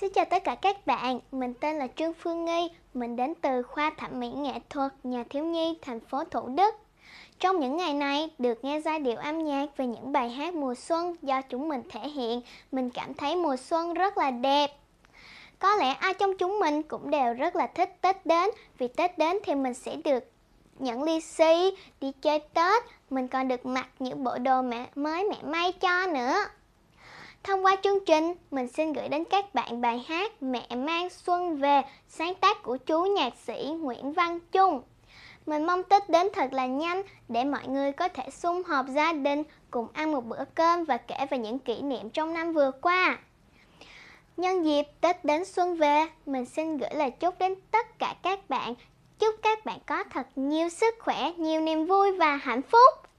Xin chào tất cả các bạn, mình tên là Trương Phương Nghi, mình đến từ khoa thẩm mỹ nghệ thuật nhà thiếu nhi thành phố Thủ Đức. Trong những ngày này, được nghe giai điệu âm nhạc về những bài hát mùa xuân do chúng mình thể hiện, mình cảm thấy mùa xuân rất là đẹp. Có lẽ ai trong chúng mình cũng đều rất là thích Tết đến, vì Tết đến thì mình sẽ được nhận ly xi, đi chơi Tết, mình còn được mặc những bộ đồ mẹ mới mẹ may cho nữa. Thông qua chương trình, mình xin gửi đến các bạn bài hát Mẹ mang xuân về sáng tác của chú nhạc sĩ Nguyễn Văn Trung. Mình mong Tết đến thật là nhanh để mọi người có thể sum họp gia đình cùng ăn một bữa cơm và kể về những kỷ niệm trong năm vừa qua. Nhân dịp Tết đến xuân về, mình xin gửi lời chúc đến tất cả các bạn. Chúc các bạn có thật nhiều sức khỏe, nhiều niềm vui và hạnh phúc.